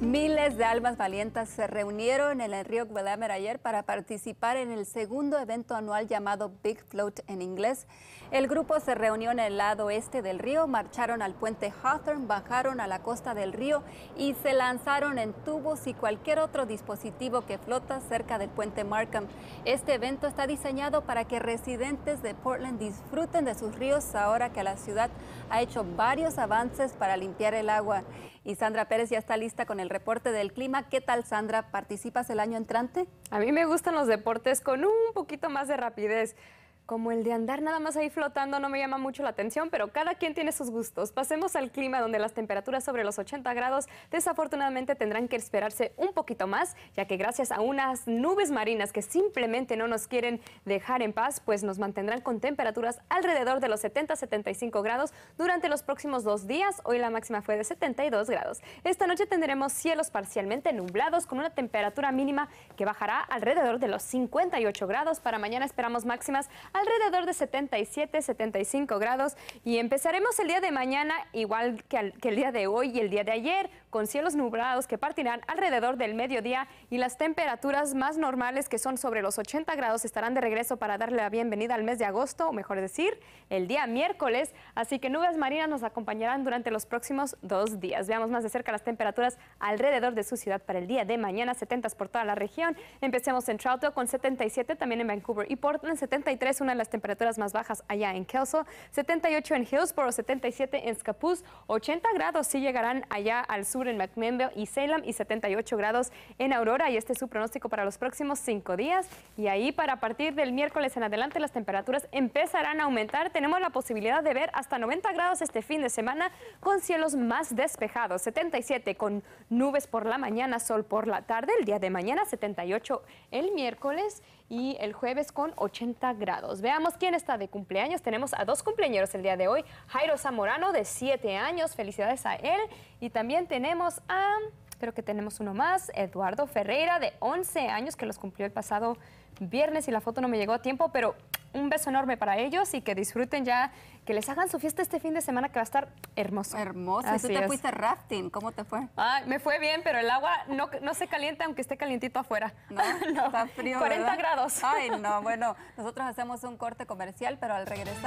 Miles de almas valientes se reunieron en el río Guadalajara ayer para participar en el segundo evento anual llamado Big Float en inglés. El grupo se reunió en el lado este del río, marcharon al puente Hawthorne, bajaron a la costa del río y se lanzaron en tubos y cualquier otro dispositivo que flota cerca del puente Markham. Este evento está diseñado para que residentes de Portland disfruten de sus ríos ahora que la ciudad ha hecho varios avances para limpiar el agua. Y Sandra Pérez ya está lista con el reporte del clima. ¿Qué tal, Sandra? ¿Participas el año entrante? A mí me gustan los deportes con un poquito más de rapidez. Como el de andar nada más ahí flotando no me llama mucho la atención, pero cada quien tiene sus gustos. Pasemos al clima donde las temperaturas sobre los 80 grados desafortunadamente tendrán que esperarse un poquito más, ya que gracias a unas nubes marinas que simplemente no nos quieren dejar en paz, pues nos mantendrán con temperaturas alrededor de los 70-75 grados durante los próximos dos días. Hoy la máxima fue de 72 grados. Esta noche tendremos cielos parcialmente nublados con una temperatura mínima que bajará alrededor de los 58 grados. Para mañana esperamos máximas alrededor de 77, 75 grados y empezaremos el día de mañana igual que, el día de hoy y el día de ayer con cielos nublados que partirán alrededor del mediodía y las temperaturas más normales que son sobre los 80 grados estarán de regreso para darle la bienvenida al mes de agosto, o mejor decir, el día miércoles. Así que nubes marinas nos acompañarán durante los próximos dos días. Veamos más de cerca las temperaturas alrededor de su ciudad para el día de mañana, 70 por toda la región. Empecemos en Trouto con 77, también en Vancouver y Portland, 73, las temperaturas más bajas allá en Kelso, 78 en Hillsboro, 77 en Scappoose, 80 grados sí llegarán allá al sur en McMinnville y Salem y 78 grados en Aurora. Y este es su pronóstico para los próximos cinco días. Y ahí para partir del miércoles en adelante las temperaturas empezarán a aumentar. Tenemos la posibilidad de ver hasta 90 grados este fin de semana con cielos más despejados, 77 con nubes por la mañana, sol por la tarde, el día de mañana 78 el miércoles y el jueves con 80 grados. Veamos, quién está de cumpleaños. Tenemos a dos cumpleaños el día de hoy. Jairo Zamorano, de 7 años. Felicidades a él. Y también tenemos a... Espero que tenemos uno más, Eduardo Ferreira, de 11 años, que los cumplió el pasado viernes y la foto no me llegó a tiempo, pero un beso enorme para ellos y que disfruten ya, que les hagan su fiesta este fin de semana que va a estar hermoso. Hermoso. Y ¿Tú te fuiste rafting? ¿Cómo te fue? me fue bien, pero el agua no, no se calienta aunque esté calientito afuera. No, está frío. 40 grados. Ay, no, bueno, nosotros hacemos un corte comercial, pero al regresar...